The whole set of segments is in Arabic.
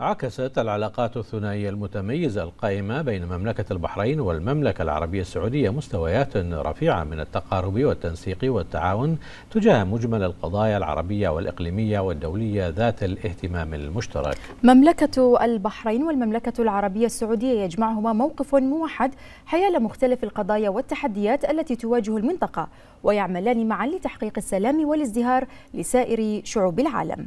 عكست العلاقات الثنائية المتميزة القائمة بين مملكة البحرين والمملكة العربية السعودية مستويات رفيعة من التقارب والتنسيق والتعاون تجاه مجمل القضايا العربية والإقليمية والدولية ذات الاهتمام المشترك مملكة البحرين والمملكة العربية السعودية يجمعهما موقف موحد حيال مختلف القضايا والتحديات التي تواجه المنطقة ويعملان معا لتحقيق السلام والازدهار لسائر شعوب العالم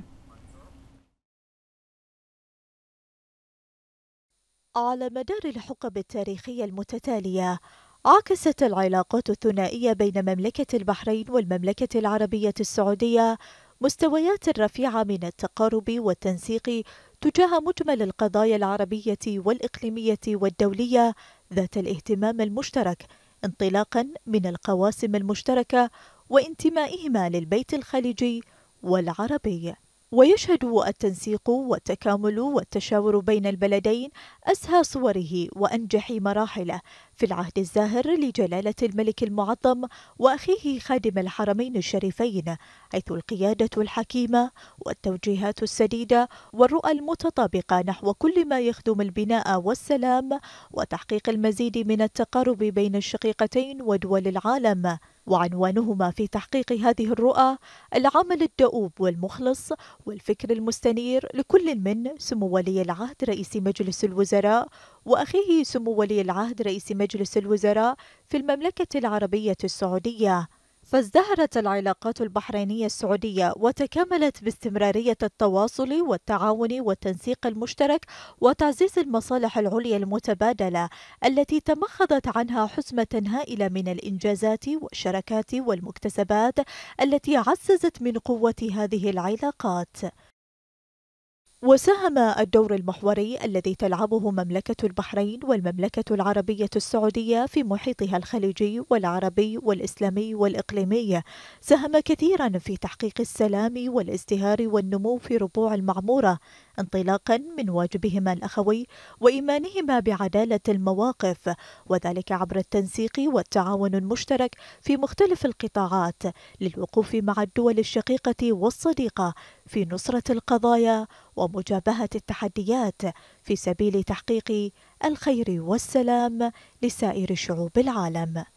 على مدار الحقب التاريخية المتتالية عكست العلاقات الثنائية بين مملكة البحرين والمملكة العربية السعودية مستويات رفيعة من التقارب والتنسيق تجاه مجمل القضايا العربية والإقليمية والدولية ذات الاهتمام المشترك انطلاقا من القواسم المشتركة وانتمائهما للبيت الخليجي والعربي ويشهد التنسيق والتكامل والتشاور بين البلدين أسهى صوره وأنجح مراحله في العهد الزاهر لجلالة الملك المعظم وأخيه خادم الحرمين الشريفين حيث القيادة الحكيمة والتوجيهات السديدة والرؤى المتطابقة نحو كل ما يخدم البناء والسلام وتحقيق المزيد من التقارب بين الشقيقتين ودول العالم وعنوانهما في تحقيق هذه الرؤى العمل الدؤوب والمخلص والفكر المستنير لكل من سمو ولي العهد رئيس مجلس الوزراء وأخيه سمو ولي العهد رئيس مجلس الوزراء في المملكة العربية السعودية فازدهرت العلاقات البحرينية السعودية وتكاملت باستمرارية التواصل والتعاون والتنسيق المشترك وتعزيز المصالح العليا المتبادلة التي تمخضت عنها حسمة هائلة من الإنجازات والشراكات والمكتسبات التي عززت من قوة هذه العلاقات وساهم الدور المحوري الذي تلعبه مملكة البحرين والمملكة العربية السعودية في محيطها الخليجي والعربي والإسلامي والإقليمي ساهم كثيرا في تحقيق السلام والازدهار والنمو في ربوع المعمورة انطلاقا من واجبهما الأخوي وإيمانهما بعدالة المواقف وذلك عبر التنسيق والتعاون المشترك في مختلف القطاعات للوقوف مع الدول الشقيقة والصديقة في نصرة القضايا ومجابهة التحديات في سبيل تحقيق الخير والسلام لسائر شعوب العالم